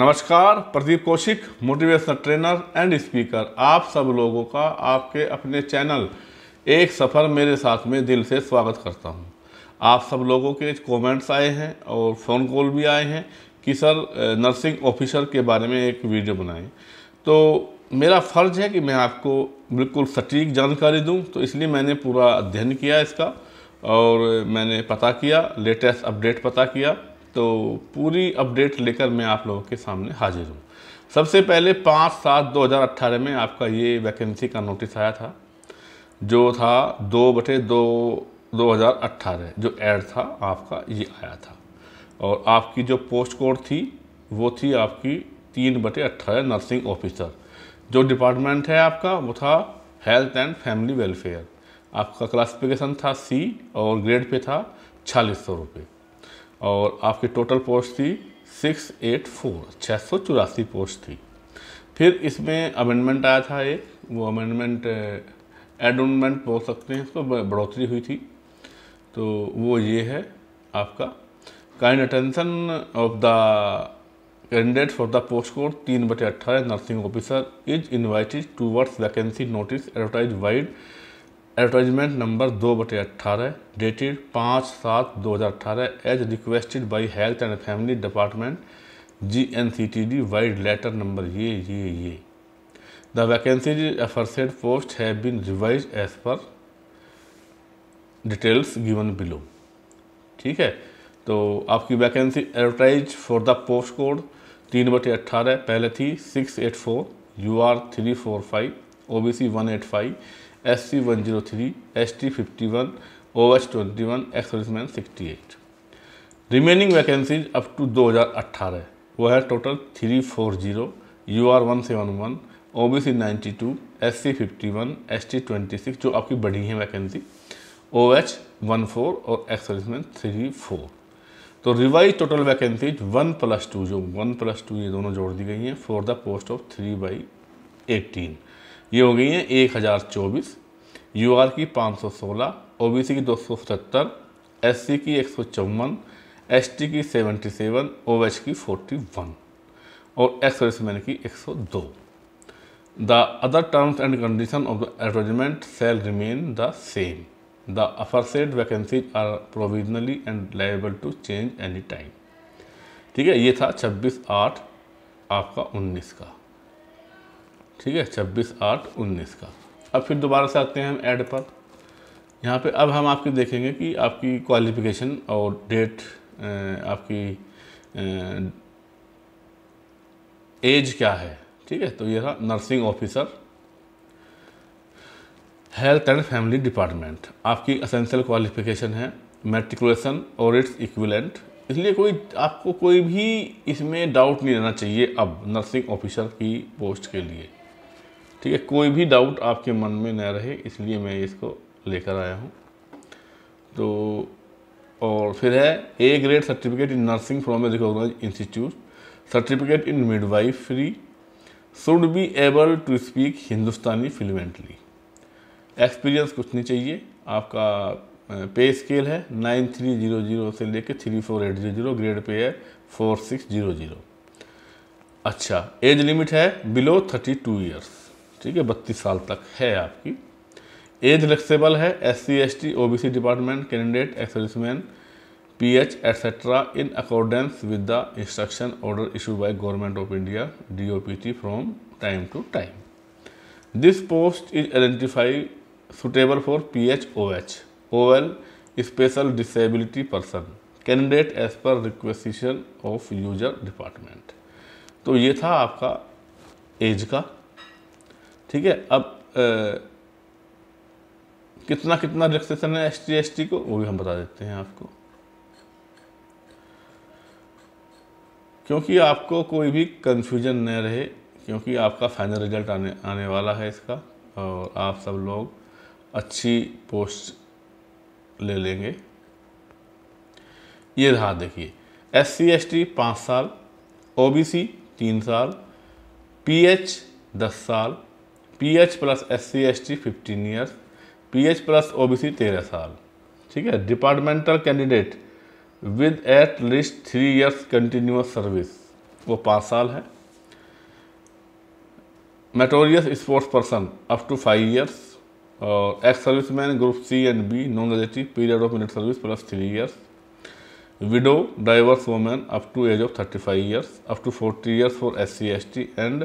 नमस्कार Pradeep Kaushik motivational trainer and speaker आप सब लोगों का आपके अपने चैनल एक सफ़र मेरे साथ में दिल से स्वागत करता हूं। आप सब लोगों के कमेंट्स आए हैं और फ़ोन कॉल भी आए हैं कि सर नर्सिंग ऑफिसर के बारे में एक वीडियो बनाएं तो मेरा फ़र्ज़ है कि मैं आपको बिल्कुल सटीक जानकारी दूं तो इसलिए मैंने पूरा अध्ययन किया इसका और मैंने पता किया लेटेस्ट अपडेट पता किया तो पूरी अपडेट लेकर मैं आप लोगों के सामने हाजिर हूँ सबसे पहले पाँच सात दो हज़ार अट्ठारह में आपका ये वैकेंसी का नोटिस आया था जो था दो बटे दो दो हज़ार अट्ठारह जो एड था आपका ये आया था और आपकी जो पोस्ट कोड थी वो थी आपकी तीन बटे अट्ठारह नर्सिंग ऑफिसर जो डिपार्टमेंट है आपका वो था हेल्थ एंड फैमिली वेलफेयर आपका क्लासिफिकेशन था सी और ग्रेड पे था छियालीस सौ रुपये और आपकी टोटल पोस्ट थी सिक्स एट फोर छः सौ चौरासी पोस्ट थी फिर इसमें अमेंडमेंट आया था एक वो अमेंडमेंट एडमेंट eh, बोल सकते हैं इसको बढ़ोतरी हुई थी तो वो ये है आपका kind attention of the candidate for the post code तीन बटे अट्ठारह nursing officer is invited towards vacancy notice advertise vide advertisement number दो बटे अट्ठारह डेटेड पाँच सात दो हज़ार अट्ठारह as requested by health and family department G N C T D vide letter number ये ये ये the vacancies aforesaid post have been revise as per details given below ठीक है तो आपकी vacancy advertise for the post code तीन बटे अट्ठारह पहले थी six eight four U R three four five O B C one eight five S C one zero three S T fifty one O H twenty one ex serviceman sixty eight remaining vacancies up to दो हज़ार अट्ठारह वो है total three four zero U R one seven one O B C ninety two S C fifty one S T twenty six जो आपकी बढ़ी है vacancy O H one four और एक्सर्विसमैन थ्री फोर तो revise total vacancies one plus two जो one plus two ये दोनों जोड़ दी गई हैं for the post of three by eighteen ये हो गई हैं एक हज़ार चौबीस यू आर की पाँच सौ सोलह ओ बी सी की दो सौ सतहत्तर एस सी की एक सौ चौवन एस टी की सेवेंटी सेवन ओ एच की फोर्टी वन और एक्स सर्विसमैन की एक सौ दो the other terms and condition of the advertisement shall remain the same the aforesaid vacancies are provisionally and liable to change any time ठीक है ये था छब्बीस आठ आपका उन्नीस का ठीक है छब्बीस आठ उन्नीस का अब फिर दोबारा से आते हैं हम ऐड पर यहाँ पे अब हम आपके देखेंगे कि आपकी क्वालिफिकेशन और डेट आपकी एज क्या है ठीक है तो ये था nursing officer health and family department आपकी असेंशियल क्वालिफिकेशन है मेट्रिकुलेशन और इट्स इक्विलेंट इसलिए कोई आपको कोई भी इसमें डाउट नहीं रहना चाहिए अब नर्सिंग ऑफिसर की पोस्ट के लिए ठीक है कोई भी डाउट आपके मन में ना रहे इसलिए मैं इसको लेकर आया हूँ तो और फिर है A grade certificate in nursing from a recognise institute certificate in midwifery should be able to speak Hindustani fluently experience कुछ नहीं चाहिए आपका पे स्केल है नाइन थ्री जीरो जीरो से लेकर three four eight zero zero grade pay है four six zero zero अच्छा एज लिमिट है बिलो थर्टी टू ईयर्स ठीक है बत्तीस साल तक है आपकी एज रिलेक्सेबल है S C S T O B C department candidate ex serviceman P H etcetera in accordance with the instruction order issue by government of India D O P T from time to time this post is identify suitable for P H O H O L special disability person candidate as per requisition of user department तो ये था आपका as का ठीक है अब आ, कितना कितना रिलैक्सेशन है एस टी एस टी को वो भी हम बता देते हैं आपको क्योंकि आपको कोई भी कन्फ्यूजन न रहे क्योंकि आपका फाइनल रिजल्ट आने आने वाला है इसका और आप सब लोग अच्छी पोस्ट ले लेंगे ये रहा देखिए एस सी एस टी पाँच साल ओ बी सी तीन साल पी एच दस साल P H plus S C S T fifteen years P H plus O B C तेरह साल ठीक है departmental candidate with at least three years continuous service वो पाँच साल है meritorious sports person up to five years और ex serviceman group C and B non relative period of minute service plus three years widow divorced women up to age of thirty five years up to forty years for S C S T and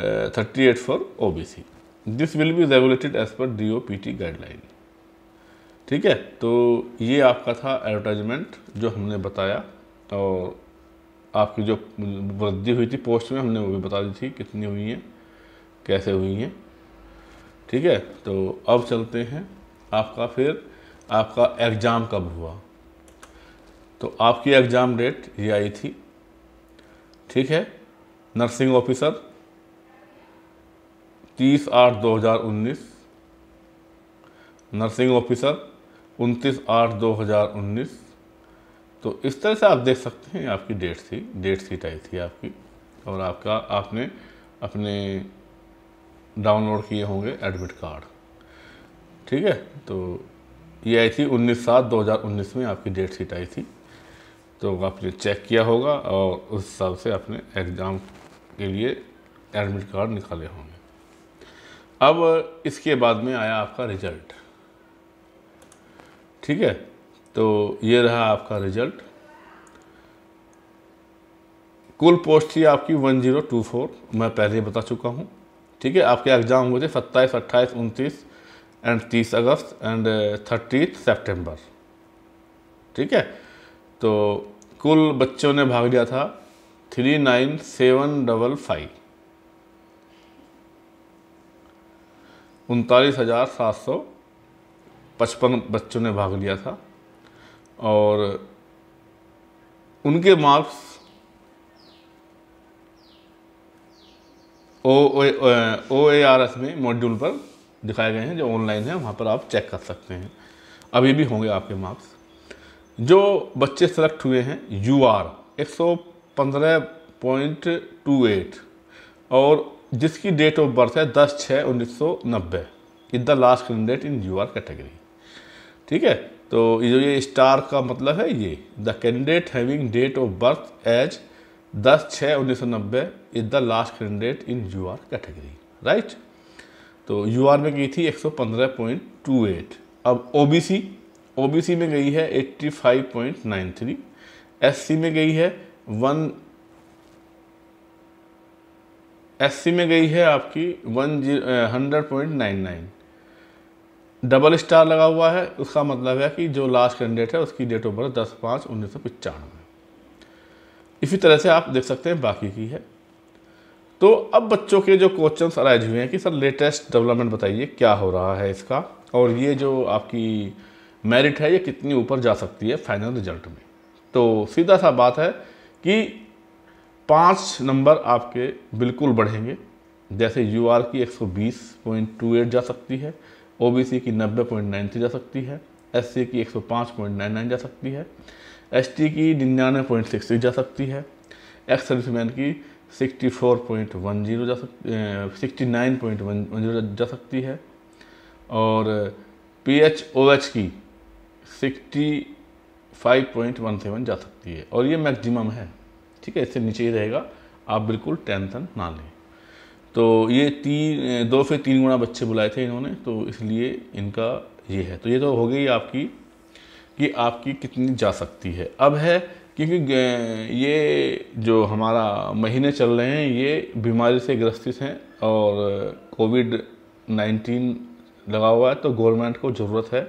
38 uh, for OBC. This will be regulated as per D O P T guideline ठीक है तो ये आपका था advertisement जो हमने बताया और आपकी जो वृद्धि हुई थी पोस्ट में हमने वो भी बता दी थी कितनी हुई है कैसे हुई हैं ठीक है तो अब चलते हैं आपका फिर आपका एग्ज़ाम कब हुआ तो आपकी एग्ज़ाम डेट ये आई थी ठीक है नर्सिंग ऑफिसर तीस आठ दो हज़ार उन्नीस नर्सिंग ऑफिसर उनतीस आठ दो हज़ार उन्नीस तो इस तरह से आप देख सकते हैं आपकी डेट थी डेट सीट आई थी आपकी और आपका आपने अपने डाउनलोड किए होंगे एडमिट कार्ड ठीक है तो ये आई थी उन्नीस सात दो हज़ार उन्नीस में आपकी डेट सीट आई थी तो आपने चेक किया होगा और उस हिसाब से आपने एग्ज़ाम के लिए एडमिट कार्ड निकाले होंगे अब इसके बाद में आया आपका रिजल्ट ठीक है तो ये रहा आपका रिजल्ट कुल पोस्ट थी आपकी 1024 मैं पहले बता चुका हूँ ठीक है आपके एग्ज़ाम हुए थे सत्ताईस अट्ठाईस उनतीस एंड तीस अगस्त एंड थर्टी सेप्टेम्बर ठीक है तो कुल बच्चों ने भाग लिया था three nine seven double five उनतालीस हज़ार सात सौ पचपन बच्चों ने भाग लिया था और उनके marks O O A R S में मॉड्यूल पर दिखाए गए हैं जो ऑनलाइन है वहाँ पर आप चेक कर सकते हैं अभी भी होंगे आपके मार्क्स जो बच्चे सेलेक्ट हुए हैं यू आर एक सौ पंद्रह पॉइंट टू एट और जिसकी डेट ऑफ बर्थ है दस छः उन्नीस सौ नब्बे is the last candidate in U R category ठीक है तो ये ये स्टार का मतलब है ये the candidate having date of birth as दस छः उन्नीस सौ नब्बे is the last candidate in U R category right तो यू आर में गई थी एक सौ पंद्रह पॉइंट टू एट अब ओ बी सी ओ बी सी में गई है eighty five point nine three S C में गई है वन एससी में गई है आपकी one zero hundred point nine nine double star लगा हुआ है उसका मतलब है कि जो लास्ट कैंडिडेट है उसकी डेट ऑफ बर्थ दस पाँच उन्नीस सौ पचानवे इसी तरह से आप देख सकते हैं बाकी की है तो अब बच्चों के जो क्वेश्चन अराइज हुए हैं कि सर लेटेस्ट डेवलपमेंट बताइए क्या हो रहा है इसका और ये जो आपकी मेरिट है ये कितनी ऊपर जा सकती है फाइनल रिजल्ट में तो सीधा सा बात है कि पाँच नंबर आपके बिल्कुल बढ़ेंगे जैसे यू आर की 120.28 जा सकती है ओ की 90.93 जा सकती है एस सी की 105.99 जा सकती है एस टी की निन्यानवे पॉइंट सिक्स जा सकती है एक्स सर्विसमैन की sixty four point one zero जा सकती sixty nine point one one zero जा सकती है और पी एच ओ एच की sixty five point one seven जा सकती है और ये मैक्सिमम है ठीक है इससे नीचे ही रहेगा आप बिल्कुल टेंथन ना लें तो ये तीन दो से तीन गुना बच्चे बुलाए थे इन्होंने तो इसलिए इनका ये है तो ये तो हो गई आपकी कि आपकी कितनी जा सकती है अब है क्योंकि ये जो हमारा महीने चल रहे हैं ये बीमारी से ग्रस्तित हैं और कोविड नाइन्टीन लगा हुआ है तो गवर्नमेंट को ज़रूरत है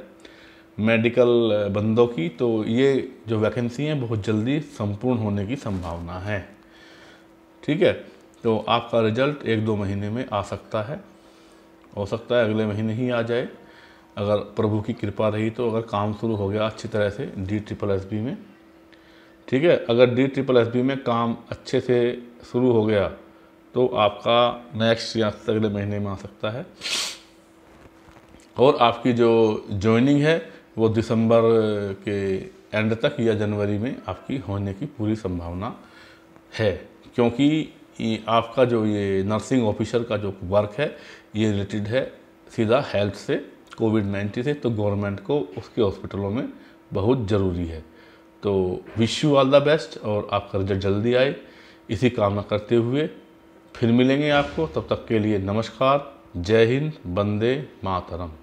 मेडिकल बंदों की तो ये जो वैकेंसी हैं बहुत जल्दी संपूर्ण होने की संभावना है ठीक है तो आपका रिजल्ट एक दो महीने में आ सकता है हो सकता है अगले महीने ही आ जाए अगर प्रभु की कृपा रही तो अगर काम शुरू हो गया अच्छी तरह से डी ट्रिपल एस बी में ठीक है अगर डी ट्रिपल एस बी में काम अच्छे से शुरू हो गया तो आपका नेक्स्ट या अगले महीने में आ सकता है और आपकी जो ज्वाइनिंग है वो दिसंबर के एंड तक या जनवरी में आपकी होने की पूरी संभावना है क्योंकि आपका जो ये नर्सिंग ऑफिसर का जो वर्क है ये रिलेटेड है सीधा हेल्थ से कोविड नाइन्टीन से तो गवर्नमेंट को उसके हॉस्पिटलों में बहुत ज़रूरी है तो wish you all the best और आपका रिजल्ट जल्दी आए इसी कामना करते हुए फिर मिलेंगे आपको तब तक के लिए नमस्कार जय हिंद बंदे मातरम